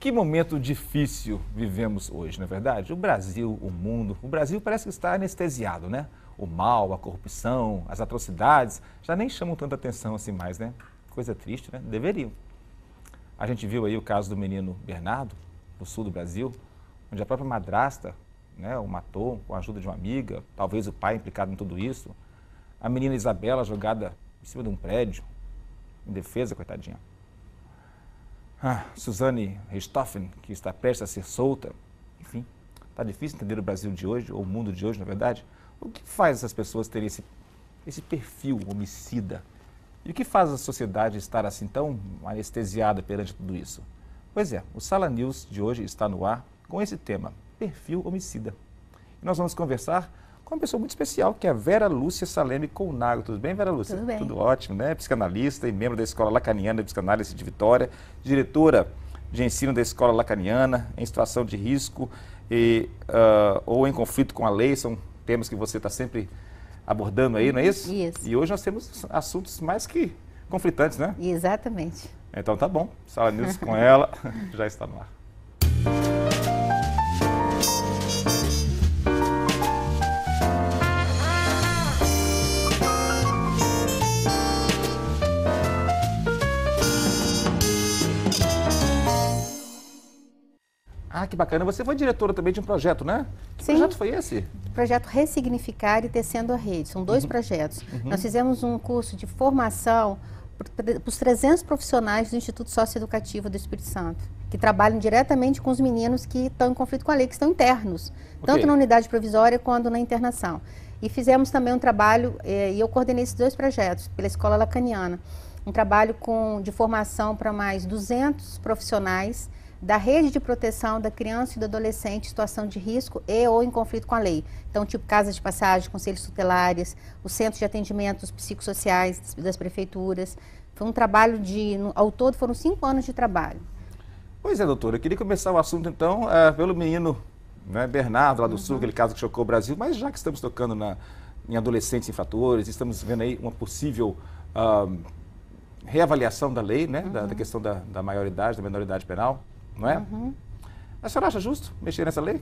Que momento difícil vivemos hoje, não é verdade? O Brasil, o mundo, o Brasil parece que está anestesiado, né? O mal, a corrupção, as atrocidades, já nem chamam tanta atenção assim mais, né? Coisa triste, né? Deveriam. A gente viu aí o caso do menino Bernardo, no sul do Brasil, onde a própria madrasta né, o matou com a ajuda de uma amiga, talvez o pai implicado em tudo isso. A menina Isabela jogada em cima de um prédio, em defesa, coitadinha ah, Suzane Richthofen, que está prestes a ser solta. Enfim, está difícil entender o Brasil de hoje, ou o mundo de hoje, na verdade. O que faz essas pessoas terem esse, esse perfil homicida? E o que faz a sociedade estar assim tão anestesiada perante tudo isso? Pois é, o Sala News de hoje está no ar com esse tema, perfil homicida. E nós vamos conversar com uma pessoa muito especial, que é a Vera Lúcia Saleme Conago. Tudo bem, Vera Lúcia? Tudo bem. Tudo ótimo, né? Psicanalista e membro da Escola Lacaniana de Psicanálise de Vitória, diretora de ensino da Escola Lacaniana em situação de risco e, uh, ou em conflito com a lei, são temas que você está sempre abordando aí, não é isso? Isso. E hoje nós temos assuntos mais que conflitantes, né? Exatamente. Então tá bom. Sala News com ela já está no ar. que bacana. Você foi diretora também de um projeto, né? Que Sim. projeto foi esse? Projeto Ressignificar e Tecendo a Rede. São dois uhum. projetos. Uhum. Nós fizemos um curso de formação para os 300 profissionais do Instituto Socioeducativo do Espírito Santo, que trabalham diretamente com os meninos que estão em conflito com a lei, que estão internos, okay. tanto na unidade provisória quanto na internação. E fizemos também um trabalho, eh, e eu coordenei esses dois projetos pela Escola Lacaniana, um trabalho com, de formação para mais 200 profissionais da rede de proteção da criança e do adolescente em situação de risco e ou em conflito com a lei. Então, tipo casas de passagem, conselhos tutelares, os centros de atendimento psicossociais das prefeituras. Foi um trabalho de, ao todo, foram cinco anos de trabalho. Pois é, doutora, eu queria começar o assunto, então, eh, pelo menino né, Bernardo, lá do uhum. Sul, aquele caso que chocou o Brasil, mas já que estamos tocando na, em adolescentes infratores, estamos vendo aí uma possível uh, reavaliação da lei, né, uhum. da, da, uhum. questão da, da maioridade, da menoridade penal, não é? Uhum. A senhora acha justo mexer nessa lei?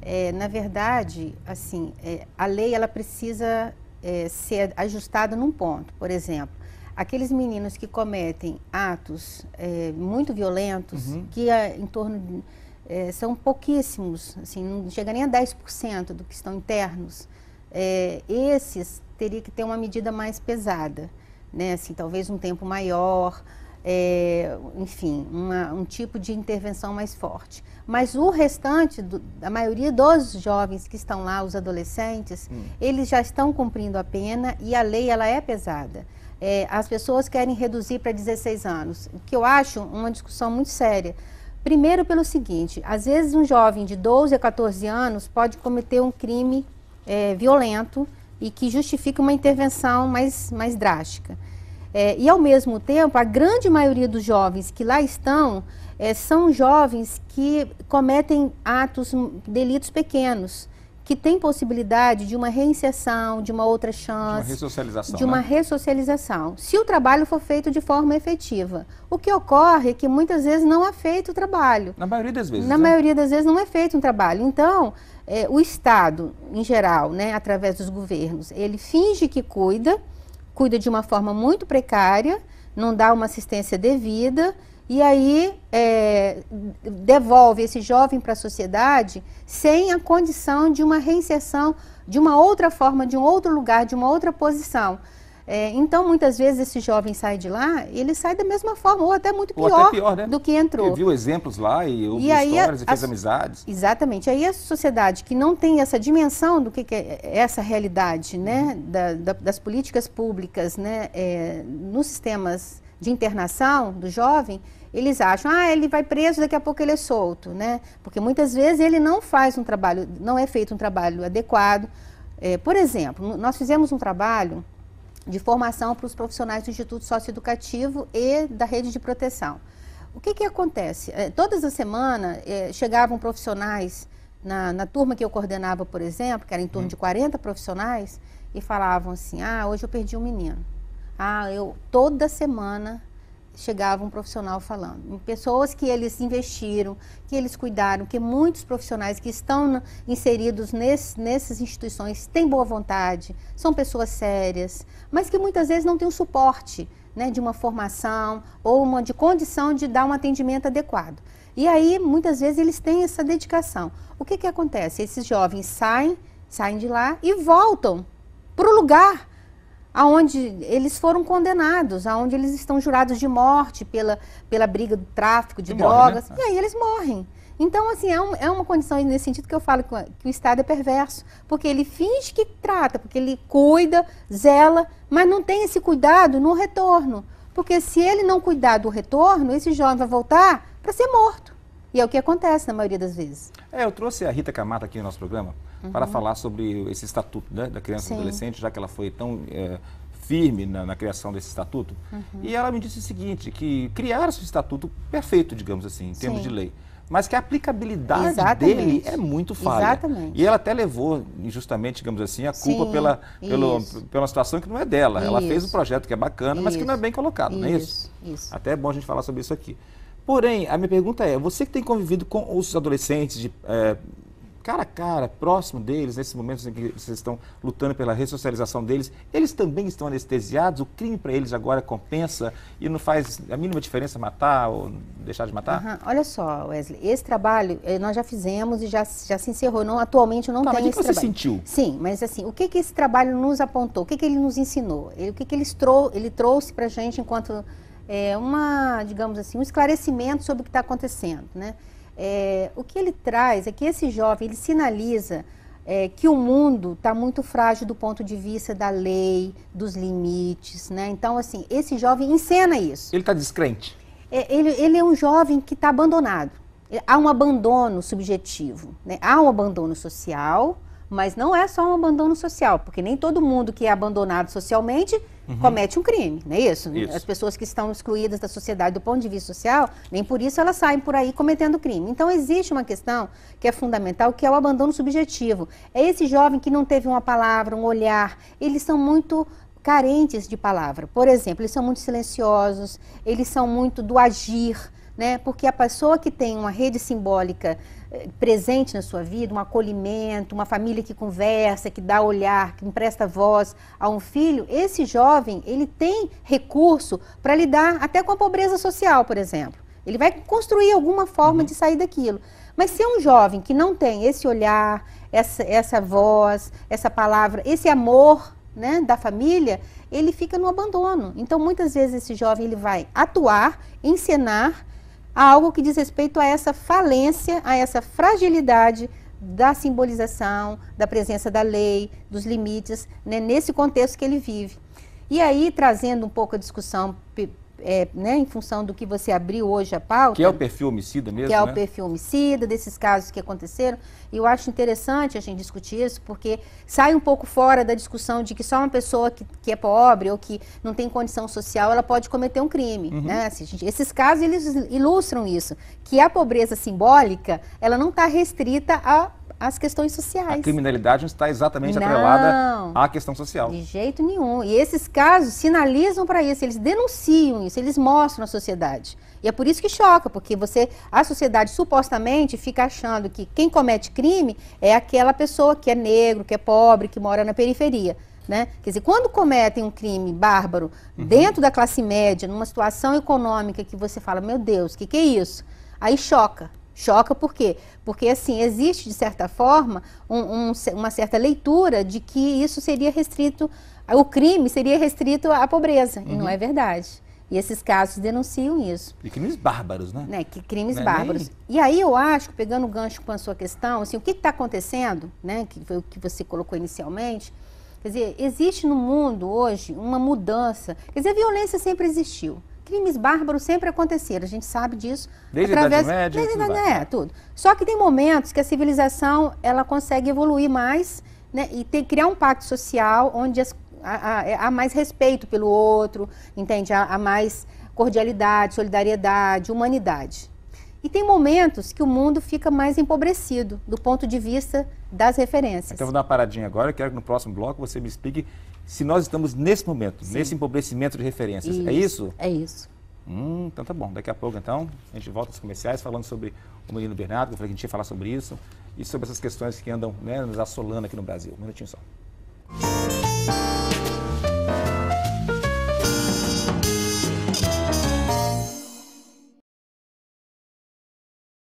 É, na verdade, assim, é, a lei ela precisa é, ser ajustada num ponto. Por exemplo, aqueles meninos que cometem atos é, muito violentos, uhum. que é em torno de, é, são pouquíssimos, assim, não chega nem a 10% do que estão internos, esses teria que ter uma medida mais pesada, né? Assim, talvez um tempo maior, é, enfim, uma, um tipo de intervenção mais forte. Mas o restante, do, a maioria dos jovens que estão lá, os adolescentes, hum. eles já estão cumprindo a pena e a lei ela é pesada. É, as pessoas querem reduzir para 16 anos, que eu acho uma discussão muito séria. Primeiro pelo seguinte, às vezes um jovem de 12 a 14 anos pode cometer um crime é, violento e que justifica uma intervenção mais, mais drástica. É, e ao mesmo tempo, a grande maioria dos jovens que lá estão é, são jovens que cometem atos, hum, delitos pequenos, que têm possibilidade de uma reinserção, de uma outra chance. De uma ressocialização. De uma né? ressocialização. Se o trabalho for feito de forma efetiva. O que ocorre é que muitas vezes não é feito o trabalho. Na maioria das vezes. Na né? maioria das vezes não é feito um trabalho. Então, é, o Estado, em geral, né, através dos governos, ele finge que cuida cuida de uma forma muito precária, não dá uma assistência devida, e aí é, devolve esse jovem para a sociedade sem a condição de uma reinserção de uma outra forma, de um outro lugar, de uma outra posição. É, então, muitas vezes, esse jovem sai de lá, ele sai da mesma forma, ou até muito pior, até pior né? do que entrou. Ele viu exemplos lá e ouviu e histórias a, e fez a, amizades. Exatamente. Aí a sociedade que não tem essa dimensão do que, que é essa realidade né, uhum. da, da, das políticas públicas né, é, nos sistemas de internação do jovem, eles acham, ah, ele vai preso, daqui a pouco ele é solto, né? Porque muitas vezes ele não faz um trabalho, não é feito um trabalho adequado. É, por exemplo, nós fizemos um trabalho de formação para os profissionais do Instituto Socioeducativo e da rede de proteção. O que, que acontece? É, todas as semanas é, chegavam profissionais na, na, turma que eu coordenava, por exemplo, que era em torno hum. de 40 profissionais, e falavam assim: ah, hoje eu perdi um menino. Ah, eu toda semana chegava um profissional falando. pessoas que eles investiram, que eles cuidaram, que muitos profissionais que estão inseridos nesse, nessas instituições têm boa vontade, são pessoas sérias, mas que muitas vezes não têm o suporte né, de uma formação ou uma de condição de dar um atendimento adequado. E aí, muitas vezes, eles têm essa dedicação. O que, que acontece? Esses jovens saem, saem de lá e voltam para o lugar aonde eles foram condenados, aonde eles estão jurados de morte pela, pela briga do tráfico de e drogas, morre, né? e aí é. eles morrem. Então, assim, é, um, é, uma condição nesse sentido que eu falo que, que, o Estado é perverso, porque ele finge que trata, porque ele cuida, zela, mas não tem esse cuidado no retorno. Porque se ele não cuidar do retorno, esse jovem vai voltar para ser morto. E é o que acontece na maioria das vezes. É, eu trouxe a Rita Camata aqui no nosso programa uhum. para falar sobre esse estatuto né, da criança Sim. e adolescente, já que ela foi tão é, firme na, na, criação desse estatuto. Uhum. E ela me disse o seguinte, que criaram esse estatuto perfeito, digamos assim, em termos Sim. de lei mas que a aplicabilidade Exatamente. dele é muito falha. Exatamente. E ela até levou, justamente, digamos assim, a culpa Sim, pela, pelo, pela situação que não é dela. Isso. Ela fez um projeto que é bacana, isso. mas que não é bem colocado, isso. não é isso? Até é bom a gente falar sobre isso aqui. Porém, a minha pergunta é: você que tem convivido com os adolescentes de, é, cara a cara, próximo deles, nesses momentos em que vocês estão lutando pela ressocialização deles, eles também estão anestesiados? O crime para eles agora compensa e não faz a mínima diferença matar ou deixar de matar? Uhum. Olha só, Wesley, esse trabalho eh, nós já fizemos e já, já se encerrou. Não, atualmente não tá, tem mas esse que você sentiu? Sim, mas assim, o que, que esse trabalho nos apontou? O que, que ele nos ensinou? Ele, o que, que ele, trou ele trouxe para a gente enquanto é, uma, digamos assim, um esclarecimento sobre o que está acontecendo, né? É, o que ele traz é que esse jovem ele sinaliza é, que o mundo está muito frágil do ponto de vista da lei, dos limites, né? Então, assim, esse jovem encena isso. Ele está descrente. É, ele, ele é um jovem que está abandonado. É, há um abandono subjetivo, né? há um abandono social, mas não é só um abandono social, porque nem todo mundo que é abandonado socialmente uhum. comete um crime, não é isso? isso? As pessoas que estão excluídas da sociedade do ponto de vista social, nem por isso elas saem por aí cometendo crime. Então existe uma questão que é fundamental, que é o abandono subjetivo. É esse jovem que não teve uma palavra, um olhar, eles são muito carentes de palavra. Por exemplo, eles são muito silenciosos, eles são muito do agir né? Porque a pessoa que tem uma rede simbólica eh, presente na sua vida, um acolhimento, uma família que conversa, que dá olhar, que empresta voz a um filho, esse jovem, ele tem recurso para lidar até com a pobreza social, por exemplo. Ele vai construir alguma forma uhum. de sair daquilo. Mas se é um jovem que não tem esse olhar, essa, essa voz, essa palavra, esse amor né, da família, ele fica no abandono. Então, muitas vezes esse jovem ele vai atuar, encenar a algo que diz respeito a essa falência, a essa fragilidade da simbolização, da presença da lei, dos limites, né, nesse contexto que ele vive. E aí, trazendo um pouco a discussão é, né, em função do que você abriu hoje a pauta. Que é o perfil homicida mesmo. Que é né? o perfil homicida, desses casos que aconteceram. E eu acho interessante a gente discutir isso, porque sai um pouco fora da discussão de que só uma pessoa que, que é pobre ou que não tem condição social, ela pode cometer um crime. Uhum. Né? Assim, esses casos eles ilustram isso, que a pobreza simbólica, ela não está restrita a as questões sociais. A criminalidade não está exatamente não, atrelada à questão social. De jeito nenhum. E esses casos sinalizam para isso, eles denunciam isso, eles mostram à sociedade. E é por isso que choca, porque você, a sociedade supostamente fica achando que quem comete crime é aquela pessoa que é negro, que é pobre, que mora na periferia. Né? Quer dizer, quando cometem um crime bárbaro uhum. dentro da classe média, numa situação econômica que você fala, meu Deus, o que, que é isso? Aí choca, Choca por quê? Porque, assim, existe, de certa forma, um, um, uma certa leitura de que isso seria restrito, o crime seria restrito à pobreza, uhum. e não uhum. é verdade. E esses casos denunciam isso. E crimes bárbaros, né? né? Que crimes é bárbaros. E aí eu acho, pegando o gancho com a sua questão, assim, o que está acontecendo, né, que foi o que você colocou inicialmente, quer dizer, existe no mundo hoje uma mudança, quer dizer, a violência sempre existiu, crimes bárbaros sempre aconteceram, a gente sabe disso. Desde através, a Idade Média. Desde, é, tudo. Só que tem momentos que a civilização ela consegue evoluir mais né, e tem, criar um pacto social onde as, há, é, há mais respeito pelo outro, entende? Há, há mais cordialidade, solidariedade, humanidade. E tem momentos que o mundo fica mais empobrecido do ponto de vista das referências. Então, vou dar uma paradinha agora. Eu quero que no próximo bloco você me explique se nós estamos nesse momento, Sim. nesse empobrecimento de referências. É isso, é isso? É isso. Hum, então tá bom. Daqui a pouco, então, a gente volta aos comerciais falando sobre o menino Bernardo, que eu falei que a gente ia falar sobre isso, e sobre essas questões que andam né, nos assolando aqui no Brasil. Um minutinho só.